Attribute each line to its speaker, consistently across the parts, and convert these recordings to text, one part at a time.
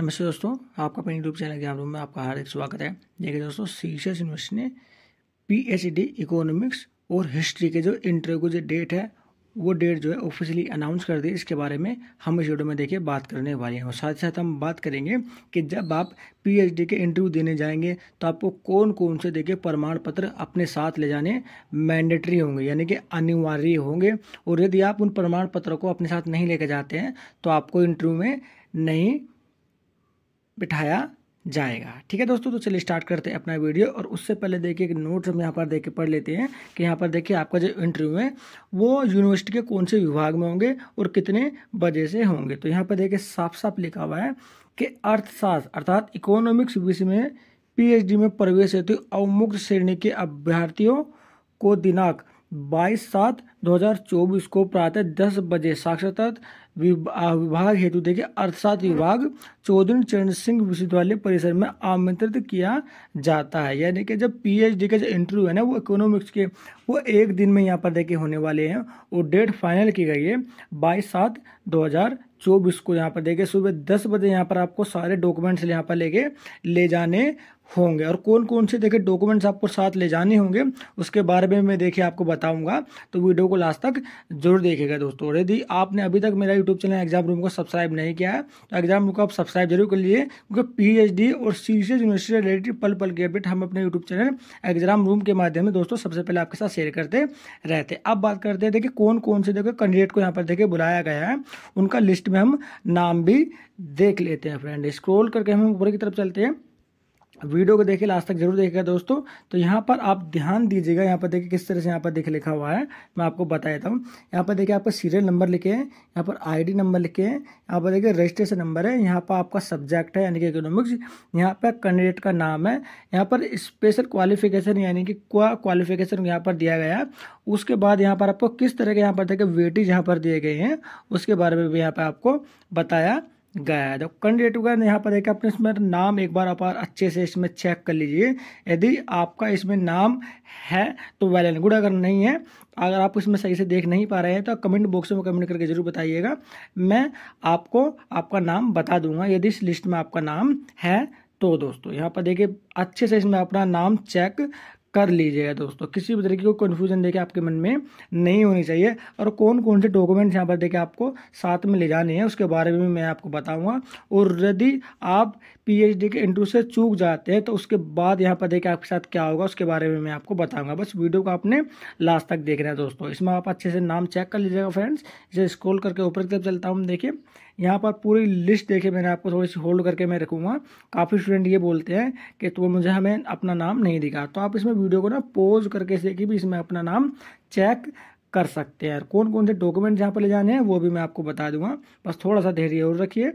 Speaker 1: नमस्ते दोस्तों आपका अपने यूट्यूब चैनल ज्ञान रूम में आपका हार्दिक स्वागत है देखिए दोस्तों सीसीएस यूनिवर्सिटी ने पीएचडी इकोनॉमिक्स और हिस्ट्री के जो इंटरव्यू की जो डेट है वो डेट जो है ऑफिशियली अनाउंस कर दी इसके बारे में हम इस वीडियो में देखिए बात करने वाले हैं और साथ ही साथ हम बात करेंगे कि जब आप पीएचडी के इंटरव्यू देने जाएंगे तो आपको कौन कौन से देखिए प्रमाण पत्र अपने साथ ले जाने मैंडेटरी होंगे यानी कि अनिवार्य होंगे और यदि आप उन प्रमाण पत्र को अपने साथ नहीं लेकर जाते हैं तो आपको इंटरव्यू में नहीं बिठाया जाएगा ठीक है दोस्तों तो चलिए स्टार्ट करते हैं अपना वीडियो और उससे पहले देखिए एक नोट हम यहाँ पर देख के पढ़ लेते हैं कि यहाँ पर देखिए आपका जो इंटरव्यू है वो यूनिवर्सिटी के कौन से विभाग में होंगे और कितने बजे से होंगे तो यहाँ पर देखिए साफ साफ लिखा हुआ है कि अर्थशास्त्र अर्थात इकोनॉमिक्स विषय में पी में प्रवेश हेतु अवमुक्त श्रेणी के अभ्यर्थियों को दिनांक बाईस सात चौबीस को प्रातः दस बजे साक्षरता विभाग हेतु देखिए अर्थशास्त्र विभाग चौधरी चरण सिंह विश्वविद्यालय परिसर में आमंत्रित किया जाता है यानी कि जब पीएचडी का जो इंटरव्यू है ना वो इकोनॉमिक्स के वो एक दिन में यहाँ पर देखे होने वाले हैं और डेट फाइनल की गई है बाईस सात दो हज़ार चौबीस को यहाँ पर देखे सुबह दस बजे यहाँ पर आपको सारे डॉक्यूमेंट्स यहाँ पर लेके ले जाने होंगे और कौन कौन से देखे डॉक्यूमेंट्स आपको साथ ले जाने होंगे उसके बारे में मैं देखिए आपको बताऊंगा तो वीडियो को लास्ट तक जरूर देखेगा दोस्तों और यदि आपने अभी तक मेरा यूट्यूब चैनल एग्जाम रूम को सब्सक्राइब नहीं किया है तो एग्जाम रूम को आप सब्सक्राइब जरूर कर लीजिए क्योंकि पी और सी यूनिवर्सिटी रिलेटेड पल पल की अपडेट हम अपने यूट्यूब चैनल एग्जाम रूम के माध्यम में दोस्तों सबसे पहले आपके साथ शेयर करते रहते अब बात करते हैं देखिए कौन कौन से देखो कैंडिडेट को यहाँ पर देखे बुलाया गया है उनका लिस्ट में हम नाम भी देख लेते हैं फ्रेंड स्क्रोल करके हम ऊपर की तरफ चलते हैं वीडियो को देखिए लास्ट तक जरूर देखेगा दोस्तों तो यहाँ पर आप ध्यान दीजिएगा यहाँ पर देखिए किस तरह से यहाँ पर देखिए लिखा हुआ है मैं आपको बता देता हूँ यहाँ पर देखिए आपका सीरियल नंबर लिखे हैं यहाँ पर आईडी नंबर लिखे हैं यहाँ पर देखिए रजिस्ट्रेशन नंबर है यहाँ पर आपका सब्जेक्ट है यानी कि इकोनॉमिक्स यहाँ पर कैंडिडेट का नाम है यहाँ पर स्पेशल क्वालिफिकेशन यानी कि क्वा क्वालिफिकेशन यहाँ पर दिया गया है उसके बाद यहाँ पर आपको किस तरह के यहाँ पर देखिए वेटेज यहाँ पर दिए गए हैं उसके बारे में भी यहाँ पर आपको बताया गया है जब कैंडिडेट का यहाँ पर देखिए अपने इसमें नाम एक बार आप अच्छे से इसमें चेक कर लीजिए यदि आपका इसमें नाम है तो वेल एंड गुड अगर नहीं है अगर आप इसमें सही से देख नहीं पा रहे हैं तो कमेंट बॉक्स में कमेंट करके ज़रूर बताइएगा मैं आपको आपका नाम बता दूंगा यदि इस लिस्ट में आपका नाम है तो दोस्तों यहाँ पर देखिए अच्छे से इसमें अपना नाम चेक कर लीजिएगा दोस्तों किसी भी तरीके को कन्फ्यूजन देखिए आपके मन में नहीं होनी चाहिए और कौन कौन से डॉक्यूमेंट्स यहाँ पर देखे आपको साथ में ले जाने हैं उसके बारे में मैं आपको बताऊँगा और यदि आप पीएचडी के इंटरव्यू से चूक जाते हैं तो उसके बाद यहाँ पर देखे आपके साथ क्या होगा उसके बारे में मैं आपको बताऊँगा बस वीडियो को आपने लास्ट तक देखना है दोस्तों इसमें आप अच्छे से नाम चेक कर लीजिएगा फ्रेंड्स इसे स्क्रोल करके ऊपर की तरफ चलता हूँ देखिए यहाँ पर पूरी लिस्ट देखे मैंने आपको थोड़ी सी होल्ड करके मैं रखूँगा काफ़ी स्टूडेंट ये बोलते हैं कि तो मुझे हमें अपना नाम नहीं दिखा तो आप इसमें वीडियो को ना पोज करके से कि भी इसमें अपना नाम चेक कर सकते हैं कौन कौन से डॉक्यूमेंट यहाँ पर ले जाने हैं वो भी मैं आपको बता दूंगा बस थोड़ा सा धैर्य और रखिए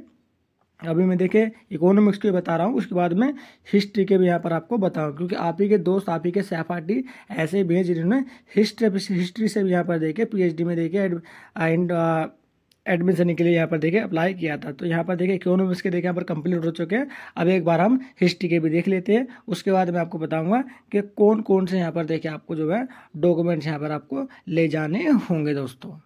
Speaker 1: अभी मैं देखे इकोनॉमिक्स के बता रहा हूँ उसके बाद में हिस्ट्री के भी यहाँ पर आपको बताऊँ क्योंकि आप ही के दोस्त आप ही के सहपाठी ऐसे भी हैं जिन्होंने हिस्ट्री हिस्ट्री से भी यहाँ पर देखे पीएचडी में देखे एंड एडमिशन के लिए यहाँ पर देखिए अप्लाई किया था तो यहाँ पर देखिए इकोनॉमिक्स के देखिए यहाँ पर कंप्लीट हो चुके हैं अब एक बार हम हिस्ट्री के भी देख लेते हैं उसके बाद मैं आपको बताऊंगा कि कौन कौन से यहाँ पर देखिए आपको जो है डॉक्यूमेंट्स यहाँ पर आपको ले जाने होंगे दोस्तों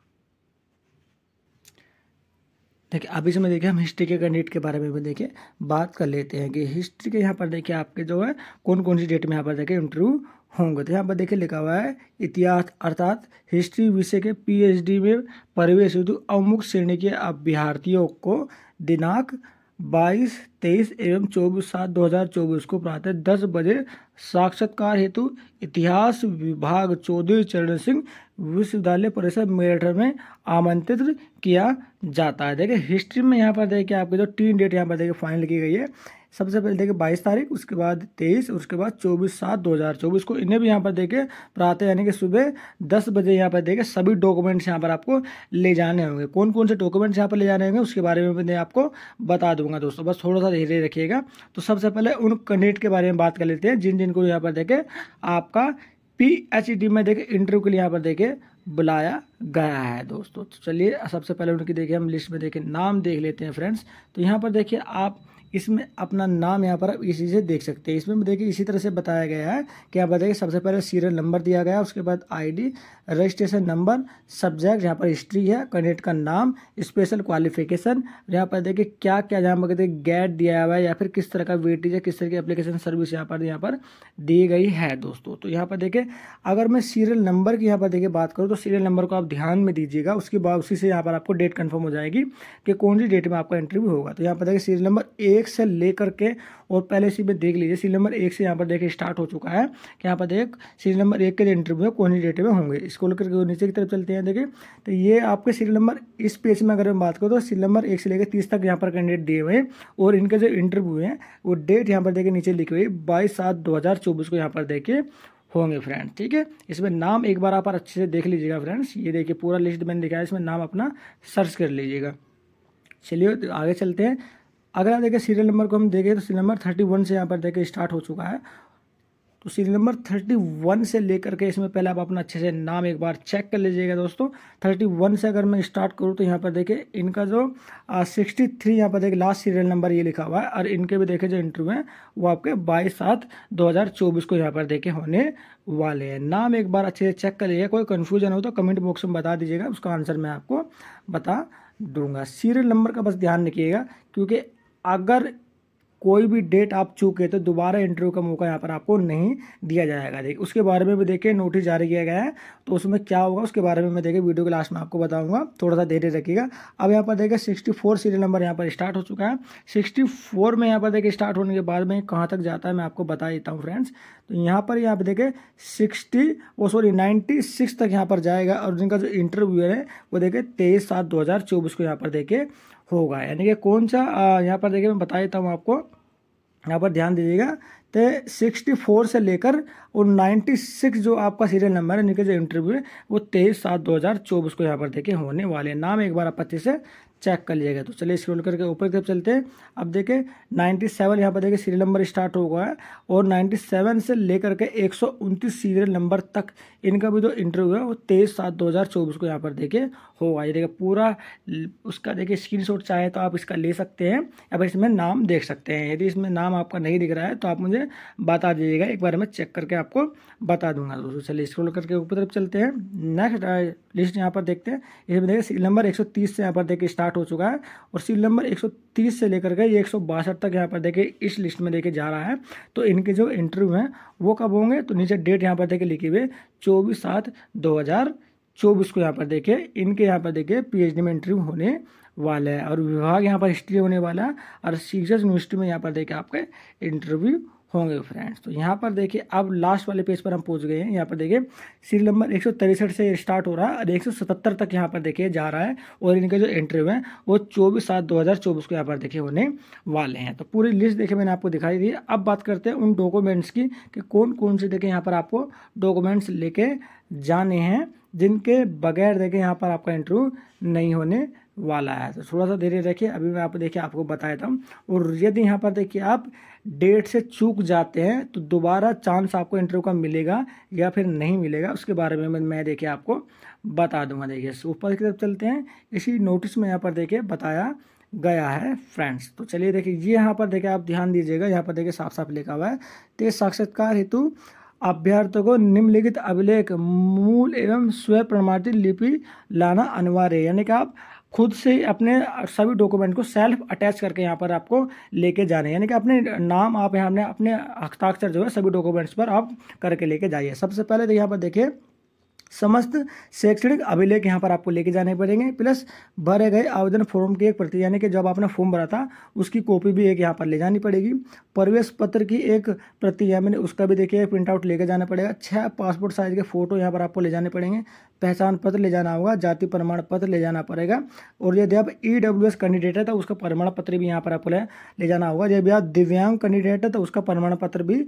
Speaker 1: देखिए अभी से मैं देखिए हम हिस्ट्री के कैंडिडेट के बारे में भी देखिए बात कर लेते हैं कि हिस्ट्री के यहाँ पर देखिए आपके जो है कौन कौन सी डेट में यहाँ पर देखिए इंटरव्यू होंगे तो यहाँ पर देखिए लिखा हुआ है इतिहास अर्थात हिस्ट्री विषय के पीएचडी में प्रवेश हेतु अमुक श्रेणी के अभ्यर्थियों को दिनांक 22, 23 एवं 24 सात 2024 को प्रातः 10 बजे साक्षात्कार हेतु इतिहास विभाग चौधरी चरण सिंह विश्वविद्यालय परिसर मेरठ में आमंत्रित किया जाता है देखिए हिस्ट्री में यहाँ पर देखिए आपके जो तो तीन डेट यहाँ पर देखिए फाइनल की गई है सबसे पहले देखें बाईस तारीख उसके बाद तेईस उसके बाद चौबीस सात दो हज़ार चौबीस को इन्हें भी यहाँ पर देखें प्रातः यानी कि सुबह दस बजे यहाँ पर देखें सभी डॉक्यूमेंट्स यहाँ पर आपको ले जाने होंगे कौन कौन से डॉक्यूमेंट्स यहाँ पर ले जाने होंगे उसके बारे में मैं आपको बता दूंगा दोस्तों बस थोड़ा सा धीरे रखिएगा तो सबसे पहले उन कैंडिडेट के बारे में बात कर लेते हैं जिन जिनको यहाँ पर देखें आपका पी e में देखें इंटरव्यू के लिए यहाँ पर देखें बुलाया गया है दोस्तों तो चलिए सबसे पहले उनकी देखिए हम लिस्ट में देखें नाम देख लेते हैं फ्रेंड्स तो यहाँ पर देखिए आप इसमें अपना नाम यहाँ पर आप इसी से देख सकते हैं इसमें देखिए इसी तरह से बताया गया है कि आप बताइए सबसे पहले सीरियल नंबर दिया गया उसके बाद आईडी रजिस्ट्रेशन नंबर सब्जेक्ट यहाँ पर हिस्ट्री है कैंडिडेट का नाम स्पेशल क्वालिफिकेशन यहाँ पर देखिए क्या क्या यहाँ पर देखिए गैट दिया हुआ है या फिर किस तरह का वेटिज या किस तरह की अप्लीकेशन सर्विस यहाँ पर यहाँ पर दी गई है दोस्तों तो यहाँ पर देखिए अगर मैं सीरियल नंबर की यहाँ पर देखिए बात करूँ तो सीरियल नंबर को आप ध्यान में दीजिएगा उसके बाद उसी से यहाँ पर आपको डेट कन्फर्म हो जाएगी कि कौन सी डेट में आपका इंटरव्यू होगा तो यहाँ पर देखिए सीरियल नंबर ए एक से लेकर के और पहले सी में देख लीजिए सीरियल नंबर एक से यहाँ पर देखिए स्टार्ट हो चुका है कि यहाँ पर देख सीरियल नंबर एक के इंटरव्यू है डेटे में होंगे इसको लेकर के नीचे की तरफ चलते हैं देखिए तो ये आपके सीरियल नंबर इस पेज में अगर मैं बात करूँ तो सीरियल नंबर एक से लेकर तीस तक यहाँ पर कैंडिडेट दिए हुए हैं और इनके जो इंटरव्यू हैं वो डेट यहाँ पर देखिए नीचे लिखी हुई बाईस सात दो को यहाँ पर देखिए होंगे फ्रेंड ठीक है इसमें नाम एक बार आप अच्छे से देख लीजिएगा फ्रेंड्स ये देखिए पूरा लिस्ट मैंने दिखाया इसमें नाम अपना सर्च कर लीजिएगा चलिए आगे चलते हैं अगर आप देखें सीरियल नंबर को हम देखें तो सीरियल नंबर थर्टी वन से यहाँ पर देखें स्टार्ट हो चुका है तो सीरियल नंबर थर्टी वन से लेकर के इसमें पहले आप अपना अच्छे से नाम एक बार चेक कर लीजिएगा दोस्तों थर्टी वन से अगर मैं स्टार्ट करूँ तो यहाँ पर देखें इनका जो सिक्सटी थ्री यहाँ पर देखें लास्ट सीरियल नंबर ये लिखा हुआ है और इनके भी देखे जो इंटरव्यू हैं वो आपके बाईस सात दो हज़ार चौबीस को यहाँ पर देखे होने वाले हैं नाम एक बार अच्छे से चेक कर लीजिएगा कोई कन्फ्यूजन हो तो कमेंट बॉक्स में बता दीजिएगा उसका आंसर मैं आपको बता दूंगा सीरियल नंबर का बस ध्यान रखिएगा क्योंकि अगर कोई भी डेट आप चूके तो दोबारा इंटरव्यू का मौका यहाँ पर आपको नहीं दिया जाएगा देखिए उसके बारे में भी देखिए नोटिस जारी किया गया है तो उसमें क्या होगा उसके बारे में मैं देखिए वीडियो के लास्ट में आपको बताऊंगा थोड़ा सा धीरे रखिएगा अब यहाँ पर देखिए सिक्सटी फोर सीरियल नंबर यहाँ पर स्टार्ट हो चुका है सिक्सटी फोर में यहाँ पर देखिए स्टार्ट होने के बाद में कहाँ तक जाता है मैं आपको बता देता हूँ फ्रेंड्स तो यहाँ पर यहाँ पर देखिए सिक्सटी वो सॉरी नाइन्टी सिक्स तक यहाँ पर जाएगा और जिनका जो इंटरव्यू है वो देखिए तेईस सात दो हज़ार चौबीस को यहाँ पर देखिए होगा यानी कि कौन सा यहाँ पर देखिए मैं बता देता हूँ आपको यहाँ पर ध्यान दीजिएगा तो 64 से लेकर और 96 जो आपका सीरियल नंबर है यानी कि जो इंटरव्यू है वो तेईस सात 2024 को यहाँ पर देखिए होने वाले नाम एक बार आप पच्चीस से चेक कर लिया गया तो चलिए स्क्रोल करके ऊपर की तरफ चलते हैं अब देखें 97 सेवन यहाँ पर देखिए सीरियल नंबर स्टार्ट हो गया है और 97 से लेकर के एक सीरियल नंबर तक इनका भी जो इंटरव्यू है वो तेईस सात दो हज़ार चौबीस को यहाँ पर देखे होगा ये देखिए पूरा उसका देखिए स्क्रीन शॉट चाहे तो आप इसका ले सकते हैं या फिर इसमें नाम देख सकते हैं यदि इसमें नाम आपका नहीं दिख रहा है तो आप मुझे बता दीजिएगा एक बार मैं चेक करके आपको बता दूंगा दोस्तों चलिए स्क्रोल करके ऊपर तरफ चलते हैं नेक्स्ट लिस्ट uh, यहाँ पर देखते हैं इसमें देखिए नंबर एक से यहाँ पर देखिए स्टार्ट स्टार्ट हो चुका है और सीरियल नंबर 130 से लेकर के ये एक तक यहाँ पर देखिए इस लिस्ट में देखे जा रहा है तो इनके जो इंटरव्यू हैं वो कब होंगे तो नीचे डेट यहाँ पर देखे लिखी हुई चौबीस सात दो चौबीस को यहाँ पर देखे इनके यहाँ पर देखिए पीएचडी में इंटरव्यू होने वाला है और विभाग यहाँ पर हिस्ट्री होने वाला है और सीजर्स यूनिवर्सिटी में यहाँ पर देखे आपके इंटरव्यू होंगे फ्रेंड्स तो यहाँ पर देखिए अब लास्ट वाले पेज पर हम पहुँच गए हैं यहाँ पर देखिए सीरियल नंबर एक से स्टार्ट हो रहा है और एक तक यहाँ पर देखिए जा रहा है और इनके जो इंटरव्यू हैं वो चौबीस सात दो को यहाँ पर देखिए होने वाले हैं तो पूरी लिस्ट देखिए मैंने आपको दिखाई दी अब बात करते हैं उन डॉक्यूमेंट्स की कि कौन कौन से देखें यहाँ पर आपको डॉक्यूमेंट्स लेके जाने हैं जिनके बगैर देखें यहाँ पर आपका इंटरव्यू नहीं होने वाला है तो थोड़ा सा धीरे रखिए अभी मैं आप देखिए आपको बता देता हूँ और यदि यहाँ पर देखिए आप डेट से चूक जाते हैं तो दोबारा चांस आपको इंटरव्यू का मिलेगा या फिर नहीं मिलेगा उसके बारे में मैं देखिए आपको बता दूंगा देखिए ऊपर की तरफ चलते हैं इसी नोटिस में यहाँ पर देखिए बताया गया है फ्रेंड्स तो चलिए देखिए ये यहाँ पर देखिए आप ध्यान दीजिएगा यहाँ पर देखिए साफ साफ लिखा हुआ है तेज साक्षात्कार हेतु अभ्यर्थियों को निम्नलिखित अभिलेख मूल एवं स्वयं प्रमाणित लिपि लाना अनिवार्य है यानी कि आप खुद से अपने सभी डॉक्यूमेंट को सेल्फ अटैच करके यहाँ पर आपको लेके जाना है यानी कि अपने नाम आप यहाँ अपने हस्ताक्षर जो है सभी डॉक्यूमेंट्स पर आप करके लेके जाइए सबसे पहले तो यहाँ पर देखिए समस्त शैक्षणिक अभिलेख यहाँ पर आपको लेके जाने पड़ेंगे प्लस भरे गए आवेदन फॉर्म की एक प्रति यानी कि जब आपने फॉर्म भरा था उसकी कॉपी भी एक यहाँ पर ले जानी पड़ेगी प्रवेश पत्र की एक प्रति है मैंने उसका भी देखिए प्रिंट आउट लेके जाना पड़ेगा छः पासपोर्ट साइज के फ़ोटो यहाँ पर आपको ले जाने पड़ेंगे पहचान पत्र ले जाना होगा जाति प्रमाण पत्र ले जाना पड़ेगा और यदि आप ई e कैंडिडेट है तो उसका प्रमाण पत्र भी यहाँ पर आपको ले जाना होगा यदि आप दिव्यांग कैंडिडेट है तो उसका प्रमाण पत्र भी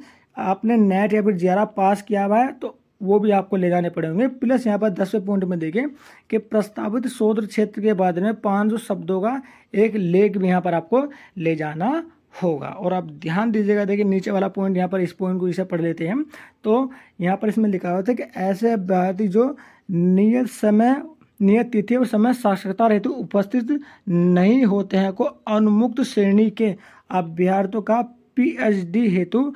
Speaker 1: आपने नेट या फिर जी पास किया हुआ है तो वो भी आपको ले जाने पड़ेंगे प्लस यहाँ पर दसवें पॉइंट में देखें कि प्रस्तावित शोध क्षेत्र के बाद में पाँच शब्दों का एक लेख भी यहाँ पर आपको ले जाना होगा और आप ध्यान दीजिएगा देखिए नीचे वाला पॉइंट यहाँ पर इस पॉइंट को इसे पढ़ लेते हैं तो यहाँ पर इसमें लिखा हुआ था कि ऐसे अभ्यर्थी जो नियत समय नियत तिथि और समय साक्षरता हेतु उपस्थित नहीं होते हैं को अनुमुक्त श्रेणी के अभ्यर्थियों का पीएचडी हेतु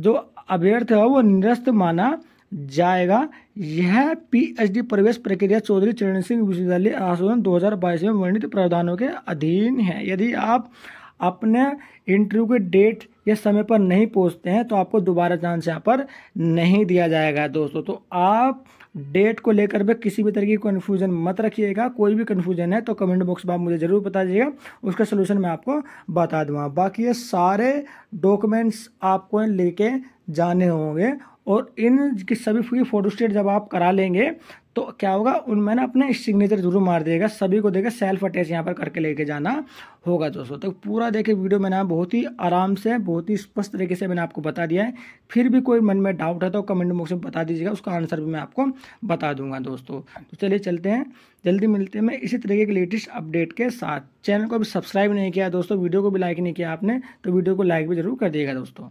Speaker 1: जो अभ्यर्थ है वो निरस्त माना जाएगा यह पीएचडी प्रवेश प्रक्रिया चौधरी चरण सिंह विश्वविद्यालय आशोधन 2022 में वर्णित प्रावधानों के अधीन है यदि आप अपने इंटरव्यू के डेट या समय पर नहीं पहुंचते हैं तो आपको दोबारा चांस यहाँ पर नहीं दिया जाएगा दोस्तों तो आप डेट को लेकर भी किसी भी तरह की कन्फ्यूजन मत रखिएगा कोई भी कन्फ्यूजन है तो कमेंट बॉक्स में आप मुझे ज़रूर बता दीजिएगा उसका सोल्यूशन मैं आपको बता दूँगा बाकी ये सारे डॉक्यूमेंट्स आपको लेके जाने होंगे और इन सभी की फोटो स्टेट जब आप करा लेंगे तो क्या होगा उनमें ना अपने सिग्नेचर जरूर मार देगा सभी को देगा सेल्फ अटैच यहाँ पर करके लेके जाना होगा दोस्तों तो पूरा देखे वीडियो मैंने बहुत ही आराम से बहुत ही स्पष्ट तरीके से मैंने आपको बता दिया है फिर भी कोई मन में डाउट है तो कमेंट बॉक्स में बता दीजिएगा उसका आंसर भी मैं आपको बता दूंगा दोस्तों तो चलिए चलते हैं जल्दी मिलते हैं मैं इसी तरीके के लेटेस्ट अपडेट के साथ चैनल को अभी सब्सक्राइब नहीं किया दोस्तों वीडियो को भी लाइक नहीं किया आपने तो वीडियो को लाइक भी जरूर कर दिएगा दोस्तों